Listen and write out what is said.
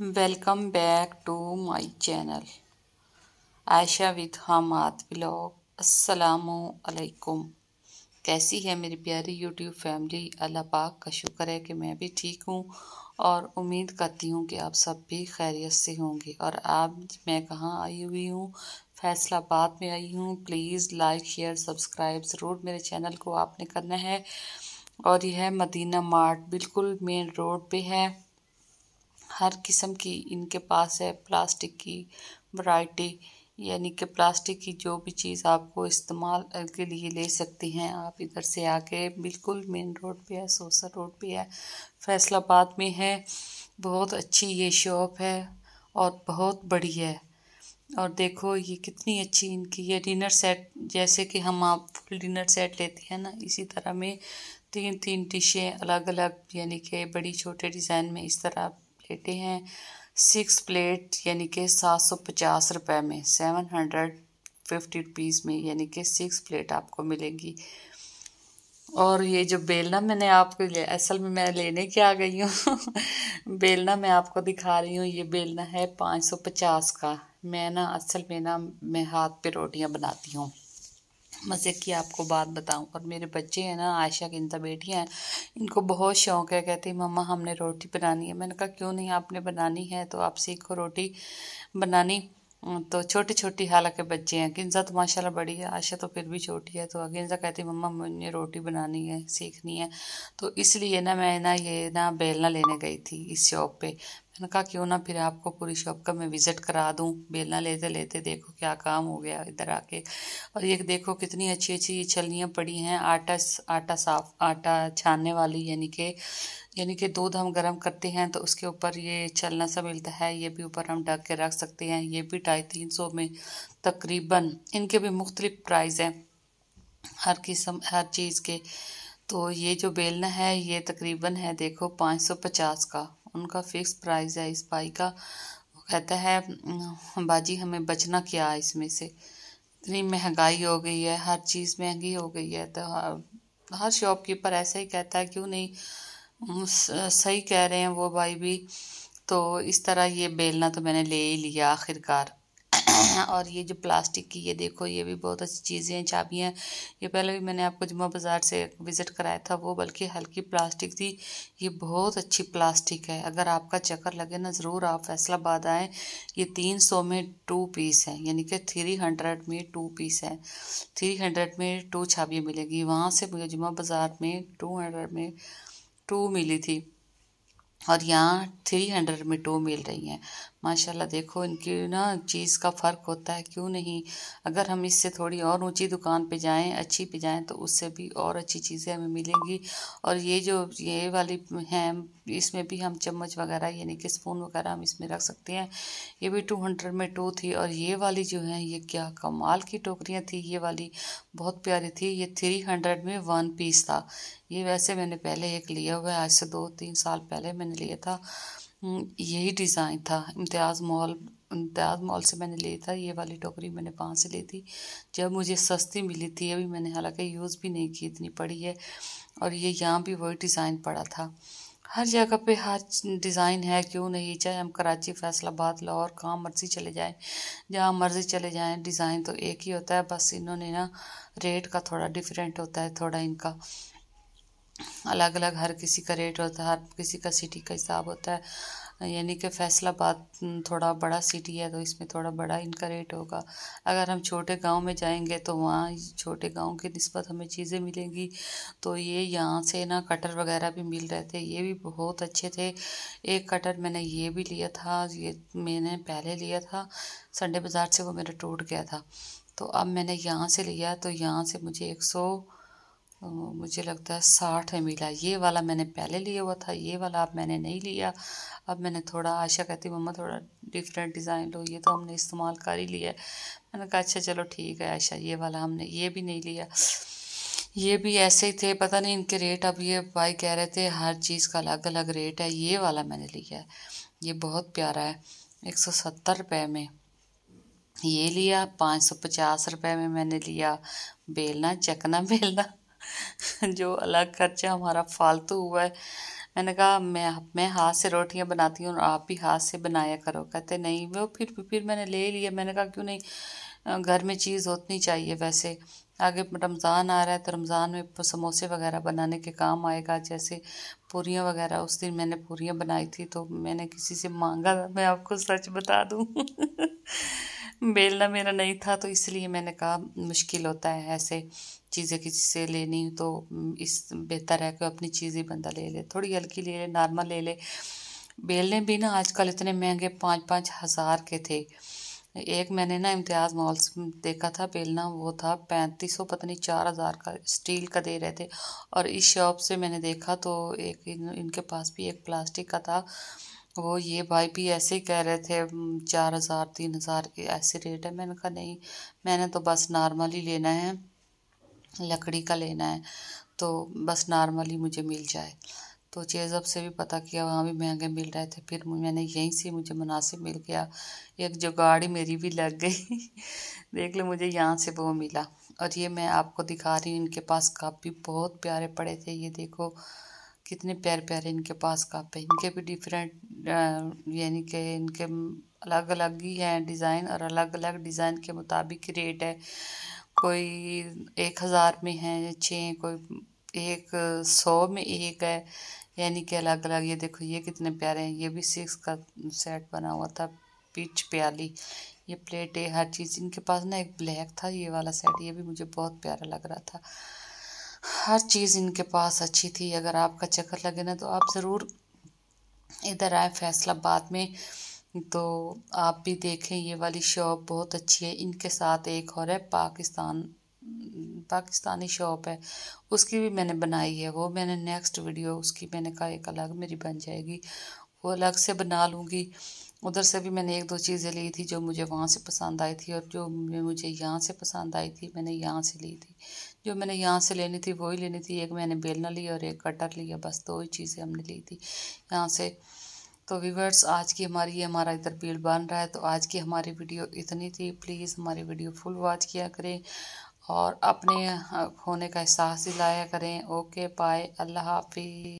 welcome back to my channel Ayesha with Hamad blog असलकुम कैसी है मेरी प्यारी यूट्यूब फैमिली अल्लाह पाक का शुक्र है कि मैं भी ठीक हूँ और उम्मीद करती हूँ कि आप सब भी खैरियत से होंगे और आप मैं कहाँ आई हुई हूँ फैसलाबाद में आई हूँ प्लीज़ लाइक शेयर सब्सक्राइब ज़रूर मेरे चैनल को आपने करना है और यह मदीना मार्ट बिल्कुल मेन रोड पे है हर किस्म की इनके पास है प्लास्टिक की वैरायटी यानी कि प्लास्टिक की जो भी चीज़ आपको इस्तेमाल के लिए ले सकती हैं आप इधर से आके बिल्कुल मेन रोड पे है सोसा रोड पे है फैसलाबाद में है बहुत अच्छी ये शॉप है और बहुत बड़ी है और देखो ये कितनी अच्छी इनकी ये डिनर सेट जैसे कि हम आप फुल डिनर सेट लेते हैं ना इसी तरह में तीन तीन डिशें अलग अलग यानी कि बड़ी छोटे डिज़ाइन में इस तरह प्लेटें हैं सिक्स प्लेट यानी कि सात सौ पचास रुपये में सेवन हंड्रेड फिफ्टी रुपीज़ में यानी कि सिक्स प्लेट आपको मिलेगी और ये जो बेलना मैंने आपको असल में मैं लेने के आ गई हूँ बेलना मैं आपको दिखा रही हूँ ये बेलना है पाँच सौ पचास का मैं ना असल में ना मैं हाथ पे रोटियाँ बनाती हूँ मज़े की आपको बात बताऊं और मेरे बच्चे हैं ना आयशा इनता बेटियाँ हैं इनको बहुत शौक है कहती मम्मा हमने रोटी बनानी है मैंने कहा क्यों नहीं आपने बनानी है तो आप सीखो रोटी बनानी तो छोटी छोटी हालांकि बच्चे हैं गिंजा तो माशाल्लाह बड़ी है आशा तो फिर भी छोटी है तो गिंजा कहती मम्मा मुझे रोटी बनानी है सीखनी है तो इसलिए ना मैं ना ये ना बेलना लेने गई थी इस शॉप पे मैंने कहा क्यों ना फिर आपको पूरी शॉप का मैं विज़िट करा दूँ बेलना लेते लेते देखो क्या काम हो गया इधर आके और ये देखो कितनी अच्छी अच्छी छलनियाँ पड़ी हैं आटा आटा साफ आटा छानने वाली यानी कि यानी कि दूध हम गर्म करते हैं तो उसके ऊपर ये छलना सा मिलता है ये भी ऊपर हम ढक के रख सकते हैं ये भी ढाई तीन सौ में तकरीबन इनके भी मुख्तलिफ प्राइज़ हैं हर किस्म हर चीज़ के तो ये जो बेलना है ये तकरीबन है देखो पाँच सौ पचास का उनका फिक्स प्राइस है इस बाई का वो कहता है हम्म, बाजी हमें बचना क्या है इसमें से इतनी महंगाई हो गई है हर चीज़ महंगी हो गई है तो हाँ, हर शॉपकीपर ऐसा ही कहता है क्यों नहीं सही कह रहे हैं वो भाई भी तो इस तरह ये बेलना तो मैंने ले ही लिया आखिरकार और ये जो प्लास्टिक की ये देखो ये भी बहुत अच्छी चीज़ें हैं चाबियाँ ये पहले भी मैंने आपको जुम्मा बाज़ार से विज़िट कराया था वो बल्कि हल्की प्लास्टिक थी ये बहुत अच्छी प्लास्टिक है अगर आपका चक्कर लगे ना ज़रूर आप फैसलाबाद आएँ ये तीन सौ में टू पीस है यानी कि थ्री हंड्रेड में टू पीस है थ्री हंड्रेड में टू छाबियाँ मिलेगी वहाँ से मुझे जुम्मा बाज़ार में टू हंड्रेड में टू मिली थी और यहाँ थ्री हंड्रेड में टू मिल रही हैं माशाल्लाह देखो इनकी ना चीज़ का फ़र्क होता है क्यों नहीं अगर हम इससे थोड़ी और ऊंची दुकान पे जाएं अच्छी पे जाएं तो उससे भी और अच्छी चीज़ें हमें मिलेंगी और ये जो ये वाली हैं इसमें भी हम चम्मच वगैरह यानी कि स्पून वगैरह हम इसमें रख सकते हैं ये भी टू हंड्रेड में टू थी और ये वाली जो है ये क्या कमाल की टोकरियाँ थी ये वाली बहुत प्यारी थी ये थ्री हंड्रेड में वन पीस था ये वैसे मैंने पहले एक लिया हुआ है आज से दो तीन साल पहले मैंने लिया था हम्म, यही डिज़ाइन था इम्तियाज़ मॉल इम्तियाज़ मॉल से मैंने ली था ये वाली टोकरी मैंने वहाँ से ली थी जब मुझे सस्ती मिली थी अभी मैंने हालांकि यूज़ भी नहीं की इतनी पड़ी है और ये यहाँ भी वही डिज़ाइन पड़ा था हर जगह पे हर डिज़ाइन है क्यों नहीं चाहे हम कराची फैसलाबाद लाहौर कहाँ मर्ज़ी चले जाएं जहाँ मर्ज़ी चले जाएं डिज़ाइन तो एक ही होता है बस इन्होंने ना रेट का थोड़ा डिफरेंट होता है थोड़ा इनका अलग अलग हर किसी का रेट होता है हर किसी का सिटी का हिसाब होता है यानी कि फैसलाबाद थोड़ा बड़ा सिटी है तो इसमें थोड़ा बड़ा इनका रेट होगा अगर हम छोटे गांव में जाएंगे तो वहाँ छोटे गांव के नस्बत हमें चीज़ें मिलेंगी तो ये यहाँ से ना कटर वगैरह भी मिल रहे थे ये भी बहुत अच्छे थे एक कटर मैंने ये भी लिया था ये मैंने पहले लिया था संडे बाज़ार से वो मेरा टूट गया था तो अब मैंने यहाँ से लिया तो यहाँ से मुझे एक सौ मुझे लगता है साठ एम ला ये वाला मैंने पहले लिया हुआ था ये वाला अब मैंने नहीं लिया अब मैंने थोड़ा आशा कहती मम्मा थोड़ा डिफरेंट डिज़ाइन लो ये तो हमने इस्तेमाल कर ही लिया है मैंने कहा अच्छा चलो ठीक है आशा ये वाला हमने ये भी नहीं लिया ये भी ऐसे ही थे पता नहीं इनके रेट अब ये भाई कह रहे थे हर चीज़ का अलग अलग रेट है ये वाला मैंने लिया है ये बहुत प्यारा है एक सौ सत्तर रुपये में ये लिया पाँच सौ पचास रुपये में मैंने लिया बेलना चकना बेलना जो अलग खर्चा हमारा फालतू हुआ है मैंने कहा मैं मैं हाथ से रोटियां बनाती हूँ और आप भी हाथ से बनाया करो कहते नहीं वो फिर फिर मैंने ले लिया मैंने कहा क्यों नहीं घर में चीज़ होनी चाहिए वैसे आगे रमज़ान आ रहा है तो रमज़ान में समोसे वगैरह बनाने के काम आएगा जैसे पूरियाँ वगैरह उस दिन मैंने पूरियाँ बनाई थी तो मैंने किसी से मांगा मैं आपको सच बता दूँ बेलना मेरा नहीं था तो इसलिए मैंने कहा मुश्किल होता है ऐसे चीज़ें किसी से लेनी तो इस बेहतर है कि अपनी चीज़ ही बंदा ले ले थोड़ी हल्की ले ले नॉर्मल ले ले बेलने भी ना आजकल इतने महंगे पाँच पाँच हज़ार के थे एक मैंने ना इम्तियाज़ मॉल देखा था बेलना वो था पैंतीस सौ पत्नी चार हज़ार का स्टील का दे रहे थे और इस शॉप से मैंने देखा तो एक इन, इनके पास भी एक प्लास्टिक का था वो ये भाई भी ऐसे ही कह रहे थे चार हज़ार तीन हज़ार के ऐसे रेट है मैंने कहा नहीं मैंने तो बस नॉर्मली लेना है लकड़ी का लेना है तो बस नॉर्मली मुझे मिल जाए तो चेज़ब से भी पता किया वहाँ भी महंगे मिल रहे थे फिर मैंने यहीं से मुझे मुनासिब मिल गया एक जो गाड़ी मेरी भी लग गई देख लो मुझे यहाँ से वो मिला और ये मैं आपको दिखा रही हूँ इनके पास काफ़ी बहुत प्यारे पड़े थे ये देखो कितने प्यारे प्यारे इनके पास कप है इनके भी डिफरेंट यानी कि इनके अलग अलग ही हैं डिज़ाइन और अलग अलग डिज़ाइन के मुताबिक रेट है कोई एक हज़ार में है छः कोई एक सौ में एक है यानी कि अलग अलग ये देखो ये कितने प्यारे हैं ये भी सिक्स का सेट बना हुआ था पिच प्याली ये प्लेट है हर चीज़ इनके पास ना एक ब्लैक था ये वाला सेट ये भी मुझे बहुत प्यारा लग रहा था हर चीज़ इनके पास अच्छी थी अगर आपका चक्कर लगे ना तो आप ज़रूर इधर आए फैसलाबाद में तो आप भी देखें ये वाली शॉप बहुत अच्छी है इनके साथ एक और है पाकिस्तान पाकिस्तानी शॉप है उसकी भी मैंने बनाई है वो मैंने नेक्स्ट वीडियो उसकी मैंने कहा एक अलग मेरी बन जाएगी वो अलग से बना लूँगी उधर से भी मैंने एक दो चीज़ें ली थी जो मुझे वहाँ से पसंद आई थी और जो मुझे यहाँ से पसंद आई थी मैंने यहाँ से ली थी जो मैंने यहाँ से लेनी थी वही लेनी थी एक मैंने बेलना ली और एक कटर लिया बस दो ही चीज़ें हमने ली थी यहाँ से तो व्यूवर्स आज की हमारी ये हमारा इधर बिल बन रहा है तो आज की हमारी वीडियो इतनी थी प्लीज़ हमारी वीडियो फुल वॉच किया करें और अपने होने का एहसास दिलाया करें ओके बाय अल्लाह हाफि